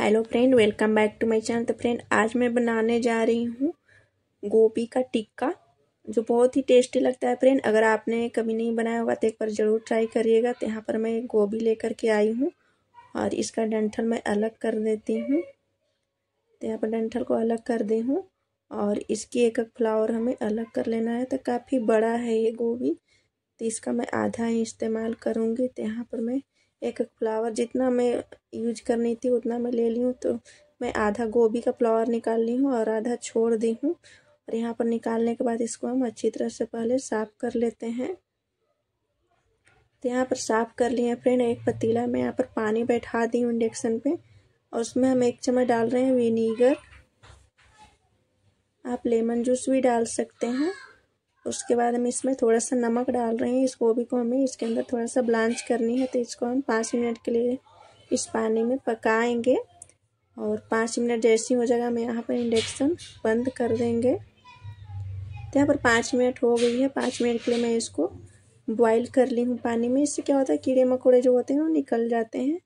hello friend welcome back to my channel तो friend आज मैं बनाने जा रही हूँ गोभी का टिक्का जो बहुत ही टेस्टी लगता है फ्रेंड अगर आपने कभी नहीं बनाया होगा तो एक बार ज़रूर ट्राई करिएगा तो यहाँ पर मैं गोभी लेकर के आई हूँ और इसका डंठल मैं अलग कर देती हूँ तो यहाँ पर डंठल को अलग कर दी हूँ और इसकी एक एक फ्लावर हमें अलग कर लेना है तो काफ़ी बड़ा है ये गोभी तो इसका मैं आधा ही इस्तेमाल करूँगी तो यहाँ पर मैं एक एक फ्लावर जितना मैं यूज करनी थी उतना मैं ले ली हूँ तो मैं आधा गोभी का फ्लावर निकाल ली हूँ और आधा छोड़ दी हूँ और यहाँ पर निकालने के बाद इसको हम अच्छी तरह से पहले साफ़ कर लेते हैं तो यहाँ पर साफ़ कर लिए फ्रेंड एक पतीला में यहाँ पर पानी बैठा दी हूँ इंडक्शन पे और उसमें हम एक चम्मच डाल रहे हैं विनीगर आप लेमन जूस भी डाल सकते हैं उसके बाद हम इसमें थोड़ा सा नमक डाल रहे हैं इस गोभी को हमें इसके अंदर थोड़ा सा ब्लांच करनी है तो इसको हम पाँच मिनट के लिए इस पानी में पकाएंगे और पाँच मिनट जैसी हो जाएगा हम यहाँ पर इंडक्शन बंद कर देंगे तो यहाँ पर पाँच मिनट हो गई है पाँच मिनट के लिए मैं इसको बॉयल कर ली हूँ पानी में इससे क्या होता है कीड़े मकोड़े जो होते हैं वो निकल जाते हैं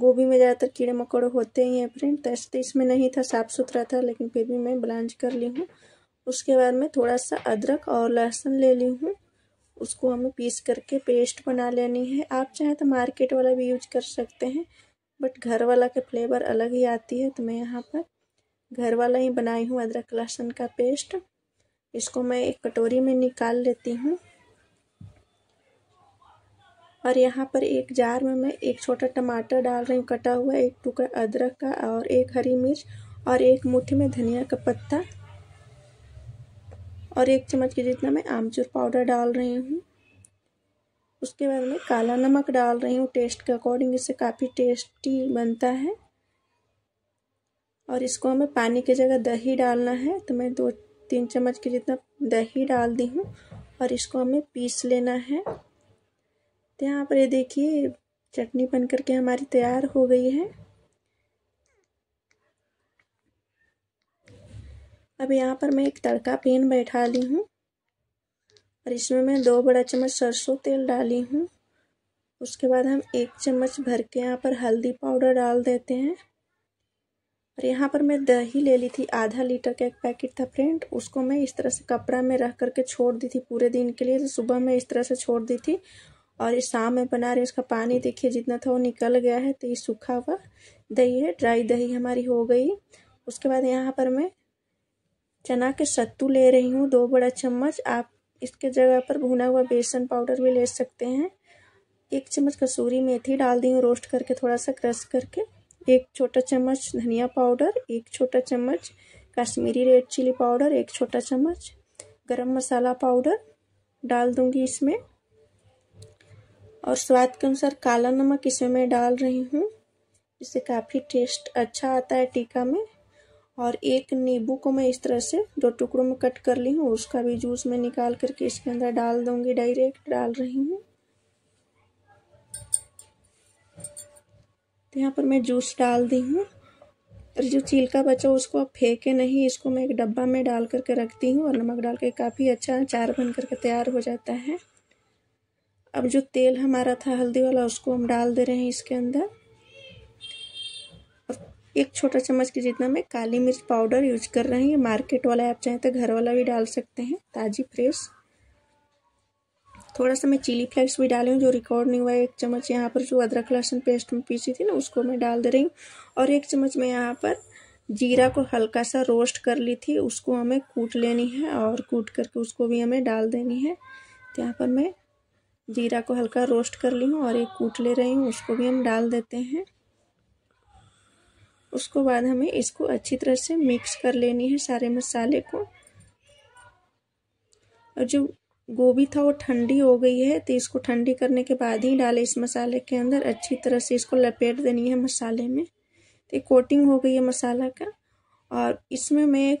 गोभी में ज़्यादातर कीड़े मकोड़े होते ही हैं फ्रेंड तो, तो इसमें नहीं था साफ़ सुथरा था लेकिन फिर भी मैं ब्लांच कर ली हूँ उसके बाद मैं थोड़ा सा अदरक और लहसुन ले ली हूँ उसको हमें पीस करके पेस्ट बना लेनी है आप चाहें तो मार्केट वाला भी यूज कर सकते हैं बट घर वाला के फ्लेवर अलग ही आती है तो मैं यहाँ पर घर वाला ही बनाई हूँ अदरक लहसुन का पेस्ट इसको मैं एक कटोरी में निकाल लेती हूँ और यहाँ पर एक जार में मैं एक छोटा टमाटर डाल रही हूँ कटा हुआ एक टुकड़ा अदरक का और एक हरी मिर्च और एक मुठ्ठी में धनिया का पत्ता और एक चम्मच के जितना मैं आमचूर पाउडर डाल रही हूँ उसके बाद मैं काला नमक डाल रही हूँ टेस्ट के अकॉर्डिंग इससे काफ़ी टेस्टी बनता है और इसको हमें पानी की जगह दही डालना है तो मैं दो तीन चम्मच के जितना दही डाल दी हूँ और इसको हमें पीस लेना है तो यहाँ पर ये देखिए चटनी बन करके हमारी तैयार हो गई है अब यहाँ पर मैं एक तड़का पेन बैठा ली हूँ और इसमें मैं दो बड़ा चम्मच सरसों तेल डाली हूँ उसके बाद हम एक चम्मच भर के यहाँ पर हल्दी पाउडर डाल देते हैं और यहाँ पर मैं दही ले ली थी आधा लीटर का एक पैकेट था फ्रेंड उसको मैं इस तरह से कपड़ा में रख करके छोड़ दी थी पूरे दिन के लिए तो सुबह मैं इस तरह से छोड़ दी थी और इस शाम में बना रही उसका पानी देखिए जितना था वो निकल गया है तो ये सूखा हुआ दही है ड्राई दही हमारी हो गई उसके बाद यहाँ पर मैं चना के सत्तू ले रही हूँ दो बड़ा चम्मच आप इसके जगह पर भुना हुआ बेसन पाउडर भी ले सकते हैं एक चम्मच कसूरी मेथी डाल दी हूँ रोस्ट करके थोड़ा सा क्रश करके एक छोटा चम्मच धनिया पाउडर एक छोटा चम्मच कश्मीरी रेड चिली पाउडर एक छोटा चम्मच गरम मसाला पाउडर डाल दूंगी इसमें और स्वाद के अनुसार काला नमक इसमें मैं डाल रही हूँ इससे काफ़ी टेस्ट अच्छा आता है टीका में और एक नींबू को मैं इस तरह से दो टुकड़ों में कट कर ली हूँ उसका भी जूस मैं निकाल करके इसके अंदर डाल दूंगी डायरेक्ट डाल रही हूँ तो यहाँ पर मैं जूस डाल दी हूँ और जो चीलका बचा उसको आप फेंके नहीं इसको मैं एक डब्बा में डाल करके रखती हूँ और नमक डाल के काफ़ी अच्छा अचार बन करके तैयार हो जाता है अब जो तेल हमारा था हल्दी वाला उसको हम डाल दे रहे हैं इसके अंदर एक छोटा चम्मच के जितना मैं काली मिर्च पाउडर यूज कर रही हूँ मार्केट वाला आप चाहें तो घर वाला भी डाल सकते हैं ताज़ी फ्रेश थोड़ा सा मैं चिली फ्लेक्स भी डाली हूँ जो रिकॉर्ड नहीं हुआ है एक चम्मच यहाँ पर जो अदरक लहसुन पेस्ट में पीसी थी ना उसको मैं डाल दे रही हूँ और एक चम्मच मैं यहाँ पर जीरा को हल्का सा रोस्ट कर ली थी उसको हमें कूट लेनी है और कूट करके उसको भी हमें डाल देनी है तो यहाँ पर मैं जीरा को हल्का रोस्ट कर ली हूँ और एक कूट ले रही हूँ उसको भी हम डाल देते हैं उसको बाद हमें इसको अच्छी तरह से मिक्स कर लेनी है सारे मसाले को और जो गोभी था वो ठंडी हो गई है तो इसको ठंडी करने के बाद ही डाले इस मसाले के अंदर अच्छी तरह से इसको लपेट देनी है मसाले में तो कोटिंग हो गई है मसाला का और इसमें मैं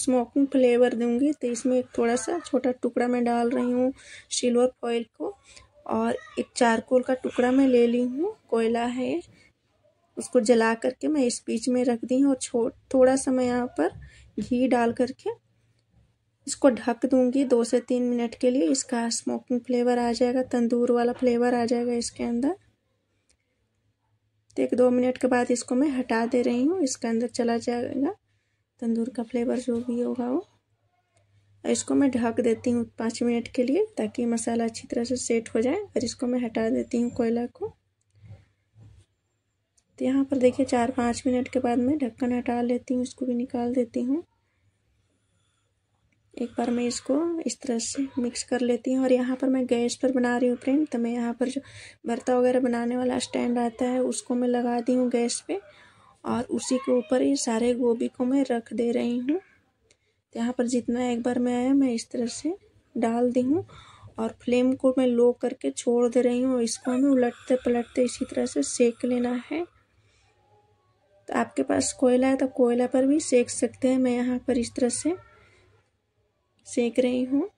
स्मोकिंग फ्लेवर दूंगी तो इसमें एक थोड़ा सा छोटा टुकड़ा मैं डाल रही हूँ सिल्वर फॉइल को और एक चारकोल का टुकड़ा मैं ले ली हूँ कोयला है उसको जला करके मैं इस बीच में रख दी हूँ और थोड़ा सा मैं यहाँ पर घी डाल करके इसको ढक दूंगी दो से तीन मिनट के लिए इसका स्मोकिंग फ्लेवर आ जाएगा तंदूर वाला फ्लेवर आ जाएगा इसके अंदर तो एक दो मिनट के बाद इसको मैं हटा दे रही हूँ इसके अंदर चला जाएगा तंदूर का फ्लेवर जो भी होगा वो इसको मैं ढक देती हूँ पाँच मिनट के लिए ताकि मसाला अच्छी तरह से सेट हो जाए और इसको मैं हटा देती हूँ कोयला को तो यहाँ पर देखिए चार पाँच मिनट के बाद मैं ढक्कन हटा लेती हूँ इसको भी निकाल देती हूँ एक बार मैं इसको इस तरह से मिक्स कर लेती हूँ और यहाँ पर मैं गैस पर बना रही हूँ फ्रेंड तो मैं यहाँ पर जो भरता वगैरह बनाने वाला स्टैंड आता है उसको मैं लगा दी हूँ गैस पे और उसी के ऊपर ही सारे गोभी को मैं रख दे रही हूँ तो यहाँ पर जितना एक बार मैं आया मैं इस तरह से डाल दी हूँ और फ्लेम को मैं लो करके छोड़ दे रही हूँ इसको हमें उलटते पलटते इसी तरह से सेक लेना है तो आपके पास कोयला है तो कोयला पर भी सेक सकते हैं मैं यहाँ पर इस तरह से सेक रही हूँ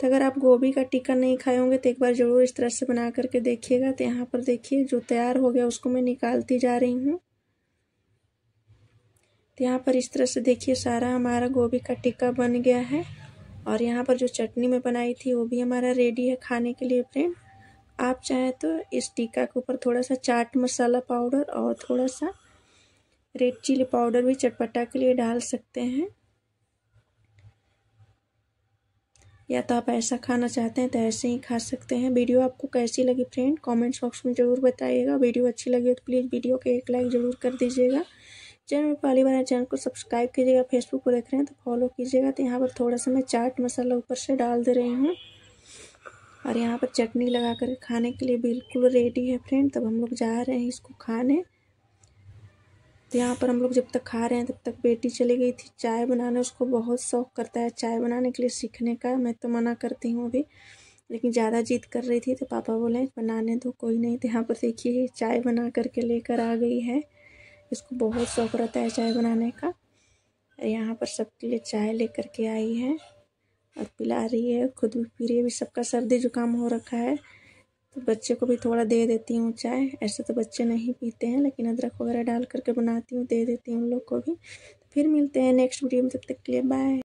तो अगर आप गोभी का टिक्का नहीं खाए होंगे तो एक बार ज़रूर इस तरह से बना करके देखिएगा तो यहाँ पर देखिए जो तैयार हो गया उसको मैं निकालती जा रही हूँ तो यहाँ पर इस तरह से देखिए सारा हमारा गोभी का टिक्का बन गया है और यहाँ पर जो चटनी में बनाई थी वो भी हमारा रेडी है खाने के लिए फ्रेंड आप चाहें तो इस टिक्का के ऊपर थोड़ा सा चाट मसाला पाउडर और थोड़ा सा रेड चिली पाउडर भी चटपटा के लिए डाल सकते हैं या तो आप ऐसा खाना चाहते हैं तो ऐसे ही खा सकते हैं वीडियो आपको कैसी लगी फ्रेंड कमेंट बॉक्स में ज़रूर बताइएगा वीडियो अच्छी लगी हो तो प्लीज़ वीडियो को एक लाइक ज़रूर कर दीजिएगा चैनल में पहली बार चैनल को सब्सक्राइब कीजिएगा फेसबुक पर देख रहे हैं तो फॉलो कीजिएगा तो यहाँ पर थोड़ा सा मैं चाट मसाला ऊपर से डाल दे रही हूँ और यहाँ पर चटनी लगा कर खाने के लिए बिल्कुल रेडी है फ्रेंड तब हम लोग जा रहे हैं इसको खाने तो यहाँ पर हम लोग जब तक खा रहे हैं तब तक बेटी चली गई थी चाय बनाने उसको बहुत शौक करता है चाय बनाने के लिए सीखने का मैं तो मना करती हूँ अभी लेकिन ज़्यादा जीत कर रही थी तो पापा बोले बनाने दो कोई नहीं तो यहाँ पर देखिए चाय बना करके लेकर आ गई है इसको बहुत शौक रहता है चाय बनाने का यहाँ पर सबके लिए चाय लेकर के आई है और पिला रही है खुद भी पी रही है अभी सबका सर्दी जुकाम हो रखा है तो बच्चे को भी थोड़ा दे देती हूँ चाय ऐसे तो बच्चे नहीं पीते हैं लेकिन अदरक वगैरह डाल करके बनाती हूँ दे देती हूँ उन लोग को भी तो फिर मिलते हैं नेक्स्ट वीडियो में तब तक के लिए बाय